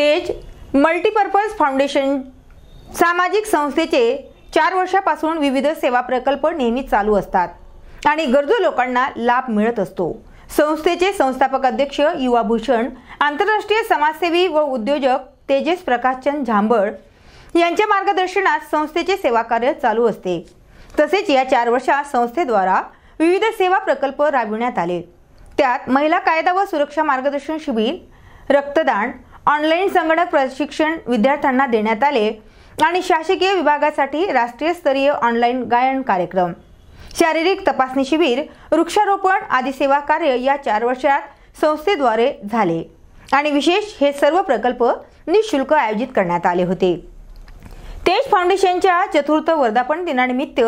तेज multipurpose foundation सामाजिक संस्थेचे चार वर्षापासून विविध सेवा प्रकल्प नेहमी चालू असतात आणि गरजू लोकांना लाभ मिळत असतो संस्थेचे संस्थापक अध्यक्ष युवा भूषण आंतरराष्ट्रीय समाजसेवी व उद्योजक तेजस प्रकाशचंद झांबळ यांच्या मार्गदर्शनात संस्थेचे सेवा कार्य चालू असते तसेच या चार वर्षात संस्थेद्वारा विविध सेवा प्रकल्प राबविण्यात आले त्यात महिला कायदा व सुरक्षा मार्गदर्शन शिबिर रक्तदान ऑनलाईन संगणक प्रशिक्षण विद्यार्थ्यांना देण्यात आले आणि शासकीय विभागासाठी राष्ट्रीय स्तरीय ऑनलाईन गायन कार्यक्रम शारीरिक तपासणी शिबिर वृक्षारोपण आदी सेवा कार्य या चार वर्षात संस्थेद्वारे झाले आणि विशेष हे सर्व प्रकल्प निशुल्क आयोजित करण्यात आले होते तेज फाउंडेशनच्या चतुर्थ वर्धापन दिनानिमित्त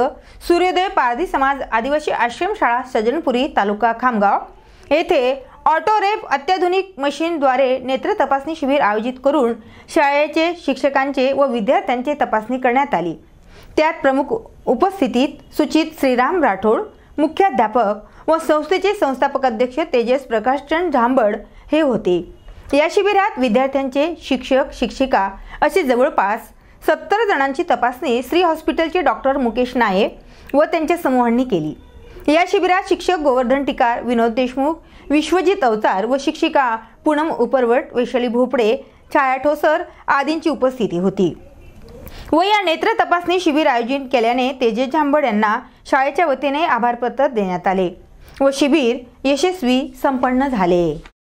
सूर्योदय पारधी समाज आदिवासी आश्रमशाळा सजनपुरी तालुका खामगाव येथे ऑटो रेप अत्याधुनिक मशीनद्वारे नेत्र तपासणी शिबिर आयोजित करून शाळेचे शिक्षकांचे व विद्यार्थ्यांचे तपासणी करण्यात आली त्यात प्रमुख उपस्थितीत सुचित श्रीराम राठोड मुख्याध्यापक व संस्थेचे संस्थापक अध्यक्ष तेजस प्रकाशचंद झांबड हे होते या शिबिरात विद्यार्थ्यांचे शिक्षक शिक्षिका असे जवळपास सत्तर जणांची तपासणी श्री हॉस्पिटलचे डॉक्टर मुकेश नाये व त्यांच्या समूहांनी केली या शिबिरात शिक्षक गोवर्धन टिकार विनोद देशमुख विश्वजित अवतार व शिक्षिका पूनम उपरवट वैशाली भोपडे छाया ठोसर आदींची उपस्थिती होती व या नेत्र तपासणी शिबिर आयोजित केल्याने तेजस झांबड यांना शाळेच्या वतीने आभारपत्र देण्यात आले व शिबिर यशस्वी संपन्न झाले